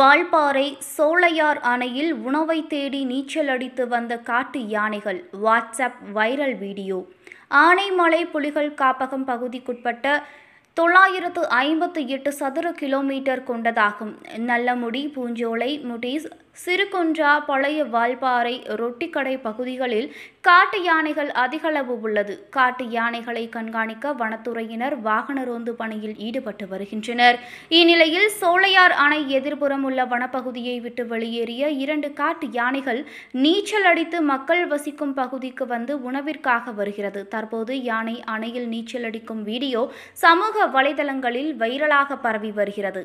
வால்பாறை சோளையார் அணையில் உணவை தேடி நீச்சல் அடித்து வந்த காட்டு யானைகள் வாட்ஸ்அப் வைரல் வீடியோ ஆனைமலை புலிகள் காப்பகம் பகுதிக்குட்பட்ட தொள்ளாயிரத்து ஐம்பத்து எட்டு சதுர கிலோமீட்டர் கொண்டதாகும் நல்லமுடி பூஞ்சோலை முடிஸ் சிறுகொன்றா பழைய வால்பாறை ரொட்டிக்கடை பகுதிகளில் காட்டு யானைகள் அதிகளவு உள்ளது காட்டு யானைகளை கண்காணிக்க வனத்துறையினர் வாகன ரோந்து பணியில் ஈடுபட்டு வருகின்றனர் இந்நிலையில் சோழையார் அணை எதிர்புறம் உள்ள வனப்பகுதியை விட்டு வெளியேறிய இரண்டு காட்டு யானைகள் நீச்சல் அடித்து மக்கள் வசிக்கும் பகுதிக்கு வந்து உணவிற்காக வருகிறது தற்போது யானை அணையில் நீச்சல் அடிக்கும் வீடியோ சமூக வலைதளங்களில் வைரலாக பரவி வருகிறது